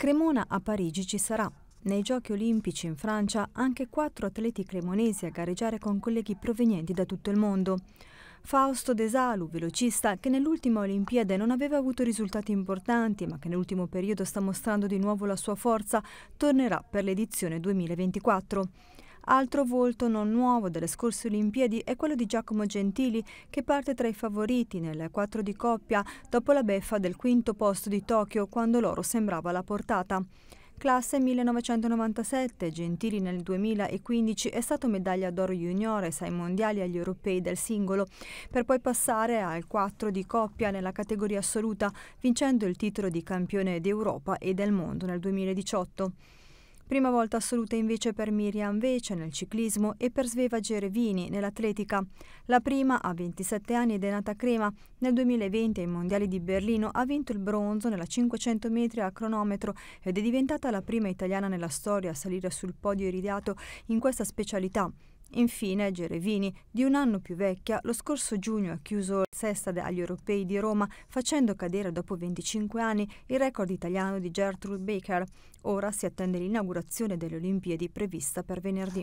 Cremona a Parigi ci sarà. Nei Giochi Olimpici in Francia anche quattro atleti cremonesi a gareggiare con colleghi provenienti da tutto il mondo. Fausto Desalu, velocista che nell'ultima Olimpiade non aveva avuto risultati importanti ma che nell'ultimo periodo sta mostrando di nuovo la sua forza, tornerà per l'edizione 2024. Altro volto non nuovo delle scorse Olimpiadi è quello di Giacomo Gentili, che parte tra i favoriti nel 4 di coppia dopo la beffa del quinto posto di Tokyo quando l'oro sembrava alla portata. Classe 1997, Gentili nel 2015 è stato medaglia d'oro juniores ai mondiali e agli europei del singolo, per poi passare al 4 di coppia nella categoria assoluta, vincendo il titolo di campione d'Europa e del mondo nel 2018. Prima volta assoluta invece per Miriam Vece nel ciclismo e per Sveva Gerevini nell'atletica. La prima, a 27 anni ed è nata crema, nel 2020 ai Mondiali di Berlino ha vinto il bronzo nella 500 metri a cronometro ed è diventata la prima italiana nella storia a salire sul podio iridiato in questa specialità. Infine, Gerevini, di un anno più vecchia, lo scorso giugno ha chiuso la sesta agli europei di Roma, facendo cadere dopo 25 anni il record italiano di Gertrude Baker. Ora si attende l'inaugurazione delle Olimpiadi prevista per venerdì.